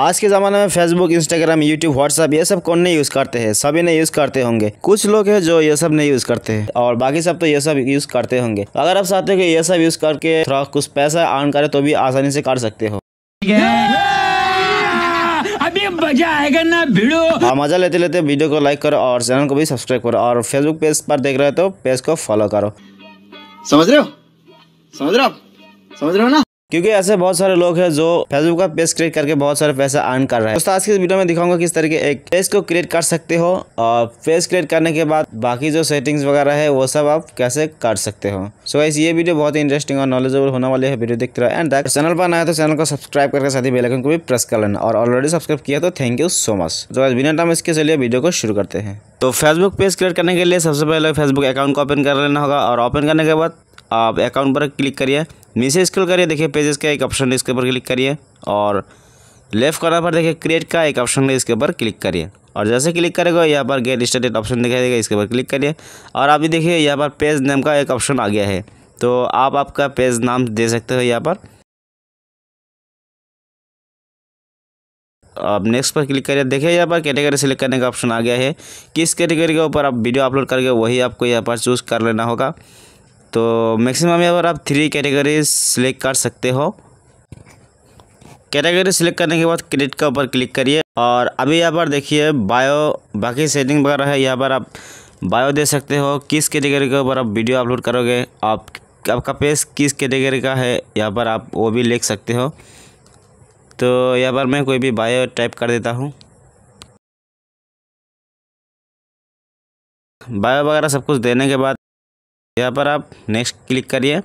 आज के ज़माने में फेसबुक इंस्टाग्राम यूट्यूब व्हाट्सअप ये सब कौन नहीं यूज़ करते हैं सभी नहीं यूज़ करते होंगे कुछ लोग हैं जो ये सब नहीं यूज़ करते हैं और बाकी सब तो ये सब यूज़ करते होंगे अगर आप चाहते हो कि ये सब यूज़ करके थोड़ा कुछ पैसा अर्न करे तो भी आसानी से कर सकते हो मजा आएगा ना हाँ, मजा लेते लेते वीडियो को लाइक करो और चैनल को भी सब्सक्राइब करो और फेसबुक पेज पर देख रहे हो तो पेज को फॉलो करो समझ रहे हो समझ रहे हो समझ रहे हो ना क्योंकि ऐसे बहुत सारे लोग हैं जो फेसबुक का पेज क्रिएट करके बहुत सारे पैसा अर्न कर रहे हैं दोस्तों आज के वीडियो में दिखाऊंगा किस तरीके एक पेज को क्रिएट कर सकते हो और पेज क्रिएट करने के बाद बाकी जो सेटिंग्स वगैरह है वो सब आप कैसे कर सकते हो सो so, ये वीडियो बहुत ही इंटरेस्टिंग और नॉलेजेबल होने वाली है वीडियो देखते रहो एंड चैनल पर आया तो चैनल को सब्सक्राइब करके साथ ही बेलकन को भी प्रेस कर लेना और ऑलरेडी सब्सक्राइब किया तो थैंक यू सो मच तो आज बिना टाइम इसके चलिए वीडियो को शुरू करते हैं तो फेसबुक पेज क्रिएट करने के लिए सबसे पहले फेसबुक अकाउंट को ओपन कर लेना होगा और ओपन करने के बाद आप अकाउंट पर क्लिक करिए नीचे स्क्रॉल करिए देखिए पेजेस का एक ऑप्शन है इसके ऊपर क्लिक करिए और लेफ्ट कॉर्नर पर देखिए क्रिएट का एक ऑप्शन है इसके ऊपर क्लिक करिए और जैसे क्लिक करेगा यहाँ पर गेट स्टार्टेड ऑप्शन दिखाई देगा इसके ऊपर क्लिक करिए और आप देखिए यहाँ पर पेज नेम का एक ऑप्शन आ गया है तो आप आपका पेज नाम दे सकते हो यहाँ पर अब नेक्स्ट पर क्लिक करिए देखिए यहाँ पर कैटेगरी सेलेक्ट करने का ऑप्शन आ गया है किस कैटेगरी के ऊपर आप वीडियो अपलोड करके वही आपको यहाँ पर चूज़ कर लेना होगा तो मैक्सिमम यहाँ पर आप थ्री कैटेगरीज सिलेक्ट कर सकते हो कैटेगरी सिलेक्ट करने के बाद क्रेडिट के ऊपर क्लिक करिए और अभी यहाँ पर देखिए बायो बाकी सेटिंग वगैरह है यहाँ पर आप बायो दे सकते हो किस कैटेगरी के ऊपर आप वीडियो अपलोड करोगे आप आपका पेज किस कैटेगरी का है यहाँ पर आप वो भी लिख सकते हो तो यहाँ पर मैं कोई भी बायो टाइप कर देता हूँ बायो वगैरह सब कुछ देने के बाद यहाँ पर आप नेक्स्ट क्लिक करिए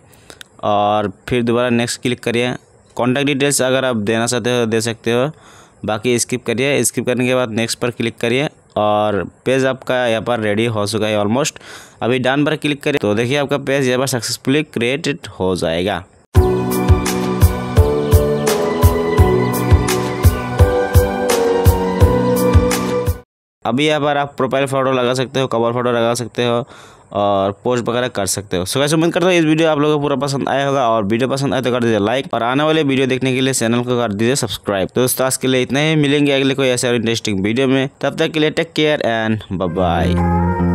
और फिर दोबारा नेक्स्ट क्लिक करिए कॉन्टैक्ट डिटेल्स अगर आप देना चाहते हो दे सकते हो बाकी स्किप करिए स्किप करने के बाद नेक्स्ट पर क्लिक करिए और पेज आपका यहाँ पर रेडी हो चुका है ऑलमोस्ट अभी डन पर क्लिक करिए तो देखिए आपका पेज यहाँ पर सक्सेसफुली क्रिएटेड हो जाएगा अभी यहाँ पर आप प्रोफाइल फ़ोटो लगा सकते हो कवर फ़ोटो लगा सकते हो और पोस्ट वगैरह कर सकते हो सो कैसे उम्मीद करता हूँ इस वीडियो आप लोगों को पूरा पसंद आया होगा और वीडियो पसंद आए तो कर दीजिए लाइक और आने वाले वीडियो देखने के लिए चैनल को कर दीजिए सब्सक्राइब तो दोस्तों आज के लिए इतना ही मिलेंगे अगले कोई ऐसे और इंटरेस्टिंग वीडियो में तब तक के लिए टेक केयर एंड बाय